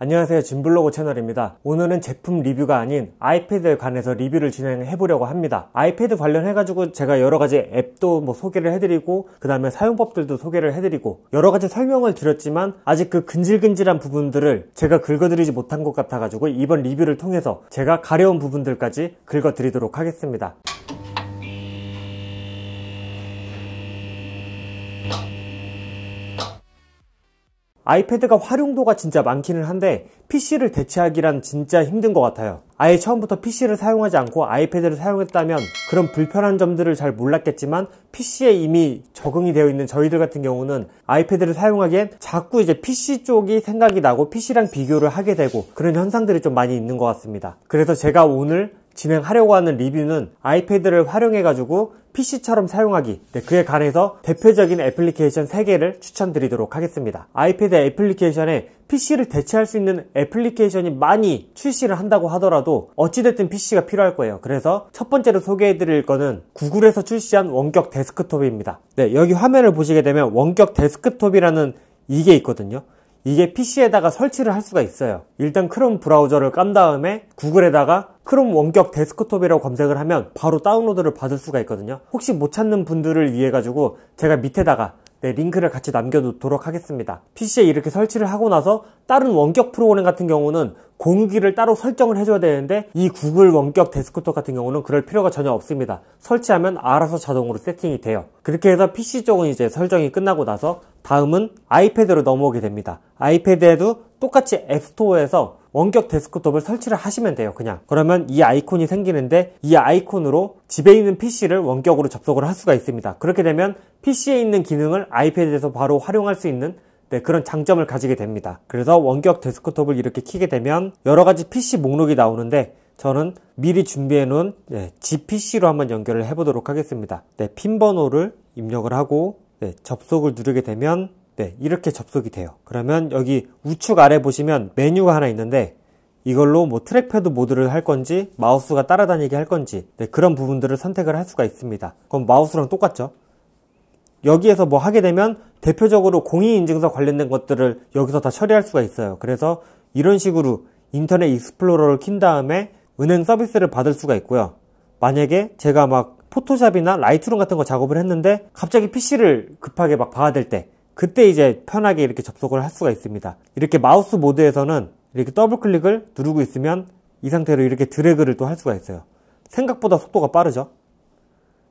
안녕하세요 진블로그 채널입니다 오늘은 제품 리뷰가 아닌 아이패드에 관해서 리뷰를 진행해 보려고 합니다 아이패드 관련해 가지고 제가 여러가지 앱도 뭐 소개를 해드리고 그 다음에 사용법들도 소개를 해드리고 여러가지 설명을 드렸지만 아직 그 근질근질한 부분들을 제가 긁어드리지 못한 것 같아 가지고 이번 리뷰를 통해서 제가 가려운 부분들까지 긁어드리도록 하겠습니다 아이패드가 활용도가 진짜 많기는 한데 PC를 대체하기란 진짜 힘든 것 같아요 아예 처음부터 PC를 사용하지 않고 아이패드를 사용했다면 그런 불편한 점들을 잘 몰랐겠지만 PC에 이미 적응이 되어 있는 저희들 같은 경우는 아이패드를 사용하기엔 자꾸 이제 PC 쪽이 생각이 나고 PC랑 비교를 하게 되고 그런 현상들이 좀 많이 있는 것 같습니다 그래서 제가 오늘 진행하려고 하는 리뷰는 아이패드를 활용해 가지고 PC처럼 사용하기 네, 그에 관해서 대표적인 애플리케이션 3개를 추천드리도록 하겠습니다. 아이패드 애플리케이션에 PC를 대체할 수 있는 애플리케이션이 많이 출시를 한다고 하더라도 어찌됐든 PC가 필요할 거예요. 그래서 첫 번째로 소개해드릴 거는 구글에서 출시한 원격 데스크톱입니다. 네, 여기 화면을 보시게 되면 원격 데스크톱이라는 이게 있거든요. 이게 PC에다가 설치를 할 수가 있어요. 일단 크롬 브라우저를 깐 다음에 구글에다가 크롬 원격 데스크톱이라고 검색을 하면 바로 다운로드를 받을 수가 있거든요. 혹시 못 찾는 분들을 위해 가지고 제가 밑에다가 네, 링크를 같이 남겨놓도록 하겠습니다. PC에 이렇게 설치를 하고 나서 다른 원격 프로그램 같은 경우는 공유기를 따로 설정을 해줘야 되는데 이 구글 원격 데스크톱 같은 경우는 그럴 필요가 전혀 없습니다. 설치하면 알아서 자동으로 세팅이 돼요. 그렇게 해서 PC 쪽은 이제 설정이 끝나고 나서 다음은 아이패드로 넘어오게 됩니다. 아이패드에도 똑같이 앱스토어에서 원격 데스크톱을 설치를 하시면 돼요 그냥 그러면 이 아이콘이 생기는데 이 아이콘으로 집에 있는 PC를 원격으로 접속을 할 수가 있습니다 그렇게 되면 PC에 있는 기능을 아이패드에서 바로 활용할 수 있는 네, 그런 장점을 가지게 됩니다 그래서 원격 데스크톱을 이렇게 키게 되면 여러가지 PC 목록이 나오는데 저는 미리 준비해 놓은 네, GPC로 한번 연결을 해 보도록 하겠습니다 네, 핀 번호를 입력을 하고 네, 접속을 누르게 되면 네, 이렇게 접속이 돼요. 그러면 여기 우측 아래 보시면 메뉴가 하나 있는데 이걸로 뭐 트랙패드 모드를 할 건지 마우스가 따라다니게 할 건지 네, 그런 부분들을 선택을 할 수가 있습니다. 그럼 마우스랑 똑같죠? 여기에서 뭐 하게 되면 대표적으로 공인인증서 관련된 것들을 여기서 다 처리할 수가 있어요. 그래서 이런 식으로 인터넷 익스플로러를 킨 다음에 은행 서비스를 받을 수가 있고요. 만약에 제가 막 포토샵이나 라이트룸 같은 거 작업을 했는데 갑자기 PC를 급하게 막 봐야 될때 그때 이제 편하게 이렇게 접속을 할 수가 있습니다. 이렇게 마우스 모드에서는 이렇게 더블 클릭을 누르고 있으면 이 상태로 이렇게 드래그를 또 할 수가 있어요. 생각보다 속도가 빠르죠.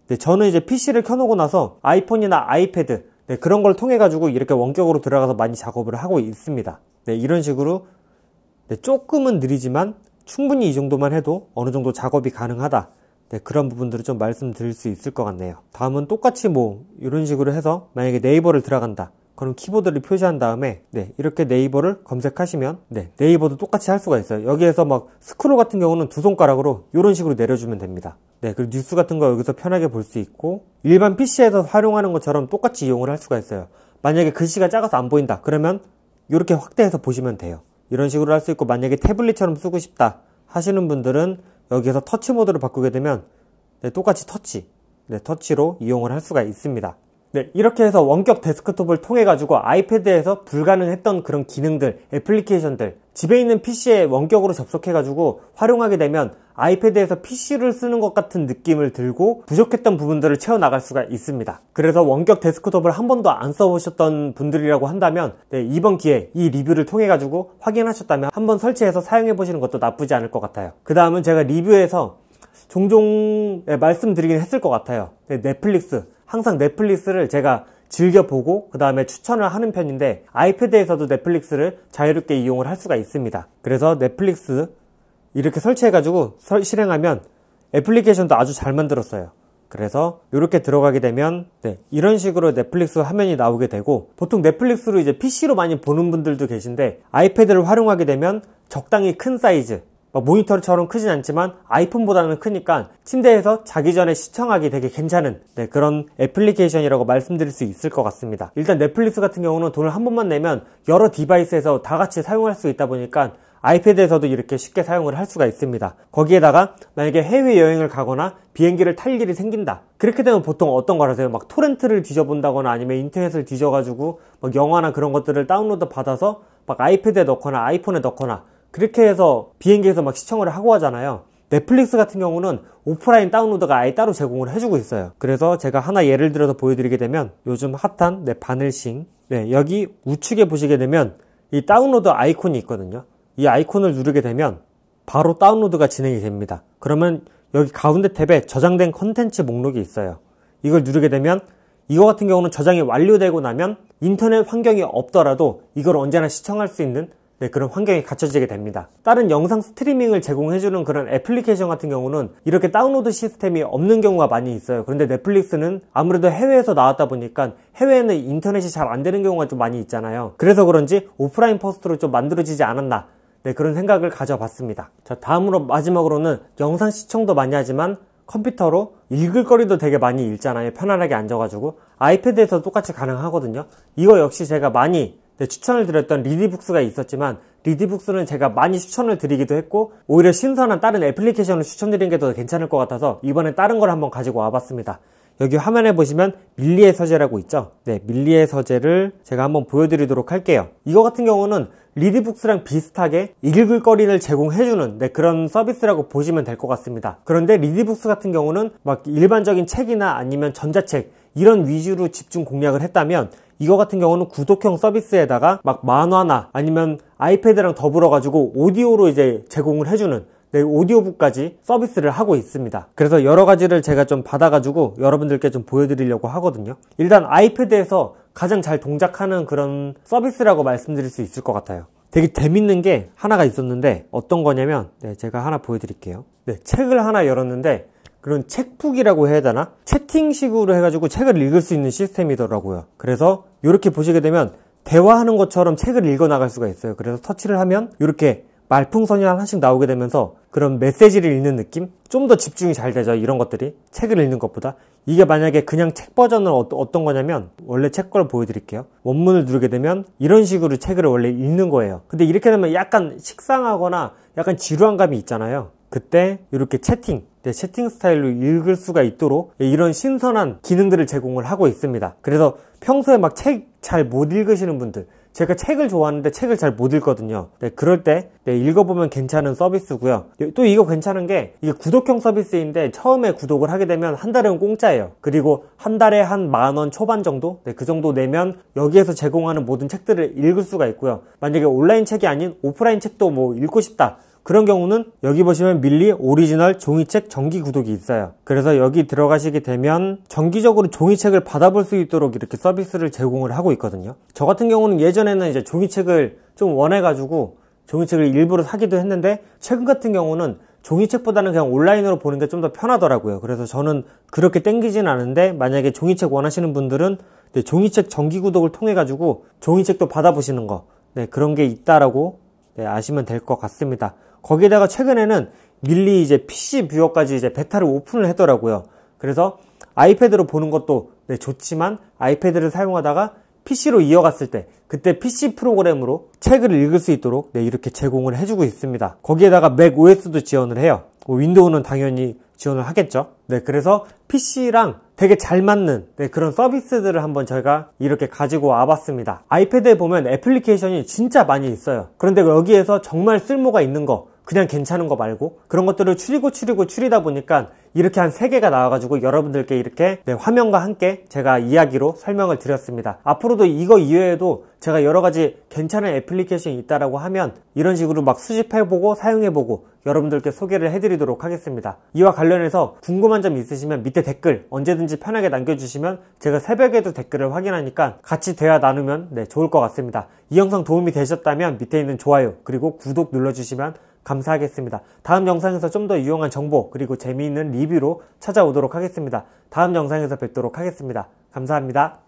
네, 저는 이제 PC를 켜놓고 나서 아이폰이나 아이패드 네, 그런 걸 통해 가지고 이렇게 원격으로 들어가서 많이 작업을 하고 있습니다. 네, 이런 식으로 네, 조금은 느리지만 충분히 이 정도만 해도 어느 정도 작업이 가능하다. 네, 그런 부분들을 좀 말씀드릴 수 있을 것 같네요. 다음은 똑같이 뭐 이런 식으로 해서 만약에 네이버를 들어간다. 그럼 키보드를 표시한 다음에 네 이렇게 네이버를 검색하시면 네 네이버도 똑같이 할 수가 있어요 여기에서 막 스크롤 같은 경우는 두 손가락으로 이런 식으로 내려주면 됩니다 네 그리고 뉴스 같은 거 여기서 편하게 볼 수 있고 일반 PC에서 활용하는 것처럼 똑같이 이용을 할 수가 있어요 만약에 글씨가 작아서 안 보인다 그러면 이렇게 확대해서 보시면 돼요 이런 식으로 할 수 있고 만약에 태블릿처럼 쓰고 싶다 하시는 분들은 여기에서 터치 모드로 바꾸게 되면 네, 똑같이 터치, 네, 터치로 이용을 할 수가 있습니다. 네, 이렇게 해서 원격 데스크톱을 통해 가지고 아이패드에서 불가능했던 그런 기능들, 애플리케이션들 집에 있는 PC에 원격으로 접속해가지고 활용하게 되면 아이패드에서 PC를 쓰는 것 같은 느낌을 들고 부족했던 부분들을 채워나갈 수가 있습니다. 그래서 원격 데스크톱을 한 번도 안 써보셨던 분들이라고 한다면 네, 이번 기회 이 리뷰를 통해가지고 확인하셨다면 한번 설치해서 사용해보시는 것도 나쁘지 않을 것 같아요. 그 다음은 제가 리뷰에서 종종 네, 말씀드리긴 했을 것 같아요. 네, 넷플릭스, 항상 넷플릭스를 제가 즐겨보고 그 다음에 추천을 하는 편인데 아이패드에서도 넷플릭스를 자유롭게 이용을 할 수가 있습니다. 그래서 넷플릭스 이렇게 설치해가지고 실행하면 애플리케이션도 아주 잘 만들었어요. 그래서 이렇게 들어가게 되면 네, 이런 식으로 넷플릭스 화면이 나오게 되고 보통 넷플릭스로 이제 PC로 많이 보는 분들도 계신데 아이패드를 활용하게 되면 적당히 큰 사이즈 뭐 모니터처럼 크진 않지만 아이폰보다는 크니까 침대에서 자기 전에 시청하기 되게 괜찮은 네, 그런 애플리케이션이라고 말씀드릴 수 있을 것 같습니다. 일단 넷플릭스 같은 경우는 돈을 한 번만 내면 여러 디바이스에서 다 같이 사용할 수 있다 보니까 아이패드에서도 이렇게 쉽게 사용을 할 수가 있습니다. 거기에다가 만약에 해외여행을 가거나 비행기를 탈 일이 생긴다. 그렇게 되면 보통 어떤 걸 하세요? 막 토렌트를 뒤져본다거나 아니면 인터넷을 뒤져가지고 막 영화나 그런 것들을 다운로드 받아서 막 아이패드에 넣거나 아이폰에 넣거나 그렇게 해서 비행기에서 막 시청을 하고 하잖아요. 넷플릭스 같은 경우는 오프라인 다운로드가 아예 따로 제공을 해주고 있어요. 그래서 제가 하나 예를 들어서 보여드리게 되면 요즘 핫한 네, 바늘싱 네, 여기 우측에 보시게 되면 이 다운로드 아이콘이 있거든요. 이 아이콘을 누르게 되면 바로 다운로드가 진행이 됩니다. 그러면 여기 가운데 탭에 저장된 컨텐츠 목록이 있어요. 이걸 누르게 되면 이거 같은 경우는 저장이 완료되고 나면 인터넷 환경이 없더라도 이걸 언제나 시청할 수 있는 네, 그런 환경이 갖춰지게 됩니다. 다른 영상 스트리밍을 제공해주는 그런 애플리케이션 같은 경우는 이렇게 다운로드 시스템이 없는 경우가 많이 있어요. 그런데 넷플릭스는 아무래도 해외에서 나왔다 보니까 해외에는 인터넷이 잘 안 되는 경우가 좀 많이 있잖아요. 그래서 그런지 오프라인 퍼스트로 좀 만들어지지 않았나. 네, 그런 생각을 가져봤습니다. 자, 다음으로 마지막으로는 영상 시청도 많이 하지만 컴퓨터로 읽을 거리도 되게 많이 읽잖아요. 편안하게 앉아가지고. 아이패드에서 똑같이 가능하거든요. 이거 역시 제가 많이 네, 추천을 드렸던 리디북스가 있었지만 리디북스는 제가 많이 추천을 드리기도 했고 오히려 신선한 다른 애플리케이션을 추천드린 게더 괜찮을 것 같아서 이번에 다른 걸 한번 가지고 와봤습니다. 여기 화면에 보시면 밀리의 서재라고 있죠. 네, 밀리의 서재를 제가 한번 보여드리도록 할게요. 이거 같은 경우는 리디북스랑 비슷하게 읽을 거리를 제공해주는 네, 그런 서비스라고 보시면 될 것 같습니다. 그런데 리디북스 같은 경우는 막 일반적인 책이나 아니면 전자책 이런 위주로 집중 공략을 했다면 이거 같은 경우는 구독형 서비스에다가 막 만화나 아니면 아이패드랑 더불어 가지고 오디오로 이제 제공을 해주는 네, 오디오북까지 서비스를 하고 있습니다. 그래서 여러 가지를 제가 좀 받아가지고 여러분들께 좀 보여드리려고 하거든요. 일단 아이패드에서 가장 잘 동작하는 그런 서비스라고 말씀드릴 수 있을 것 같아요. 되게 재밌는 게 하나가 있었는데 어떤 거냐면 네, 제가 하나 보여드릴게요. 네, 책을 하나 열었는데 그런 책북이라고 해야 되나? 채팅식으로 해가지고 책을 읽을 수 있는 시스템이더라고요. 그래서 이렇게 보시게 되면 대화하는 것처럼 책을 읽어 나갈 수가 있어요. 그래서 터치를 하면 이렇게 말풍선이 하나씩 나오게 되면서 그런 메시지를 읽는 느낌? 좀 더 집중이 잘 되죠, 이런 것들이. 책을 읽는 것보다. 이게 만약에 그냥 책 버전은 어, 떤 거냐면, 원래 책 걸 보여드릴게요. 원문을 누르게 되면, 이런 식으로 책을 원래 읽는 거예요. 근데 이렇게 되면 약간 식상하거나 약간 지루한 감이 있잖아요. 그때 이렇게 채팅, 채팅 스타일로 읽을 수가 있도록 이런 신선한 기능들을 제공을 하고 있습니다. 그래서 평소에 막 책 잘 못 읽으시는 분들 제가 책을 좋아하는데 책을 잘 못 읽거든요. 네, 그럴 때 네, 읽어보면 괜찮은 서비스고요. 네, 또 이거 괜찮은 게 이게 구독형 서비스인데 처음에 구독을 하게 되면 한 달은 공짜예요. 그리고 한 달에 한 만원 초반 정도? 네, 그 정도 내면 여기에서 제공하는 모든 책들을 읽을 수가 있고요. 만약에 온라인 책이 아닌 오프라인 책도 뭐 읽고 싶다. 그런 경우는 여기 보시면 밀리 오리지널 종이책 정기 구독이 있어요. 그래서 여기 들어가시게 되면 정기적으로 종이책을 받아볼 수 있도록 이렇게 서비스를 제공을 하고 있거든요. 저 같은 경우는 예전에는 이제 종이책을 좀 원해가지고 종이책을 일부러 사기도 했는데 최근 같은 경우는 종이책보다는 그냥 온라인으로 보는 게 좀 더 편하더라고요. 그래서 저는 그렇게 땡기진 않은데 만약에 종이책 원하시는 분들은 종이책 정기 구독을 통해 가지고 종이책도 받아보시는 거 네, 그런 게 있다라고 네, 아시면 될 것 같습니다. 거기에다가 최근에는 밀리 이제 PC 뷰어까지 이제 베타를 오픈을 했더라고요. 그래서 아이패드로 보는 것도 네, 좋지만 아이패드를 사용하다가 PC로 이어갔을 때 그때 PC 프로그램으로 책을 읽을 수 있도록 네, 이렇게 제공을 해주고 있습니다. 거기에다가 맥 OS도 지원을 해요. 뭐 윈도우는 당연히 지원을 하겠죠. 네, 그래서 PC랑 되게 잘 맞는 네, 그런 서비스들을 한번 저희가 이렇게 가지고 와봤습니다. 아이패드에 보면 애플리케이션이 진짜 많이 있어요. 그런데 여기에서 정말 쓸모가 있는 거 그냥 괜찮은 거 말고 그런 것들을 추리고 추리고 추리다 보니까 이렇게 한 3개가 나와가지고 여러분들께 이렇게 네, 화면과 함께 제가 이야기로 설명을 드렸습니다. 앞으로도 이거 이외에도 제가 여러가지 괜찮은 애플리케이션이 있다라고 하면 이런 식으로 막 수집해보고 사용해보고 여러분들께 소개를 해드리도록 하겠습니다. 이와 관련해서 궁금한 점 있으시면 밑에 댓글 언제든지 편하게 남겨주시면 제가 새벽에도 댓글을 확인하니까 같이 대화 나누면 네, 좋을 것 같습니다. 이 영상 도움이 되셨다면 밑에 있는 좋아요 그리고 구독 눌러주시면 감사하겠습니다. 다음 영상에서 좀 더 유용한 정보 그리고 재미있는 리뷰로 찾아오도록 하겠습니다. 다음 영상에서 뵙도록 하겠습니다. 감사합니다.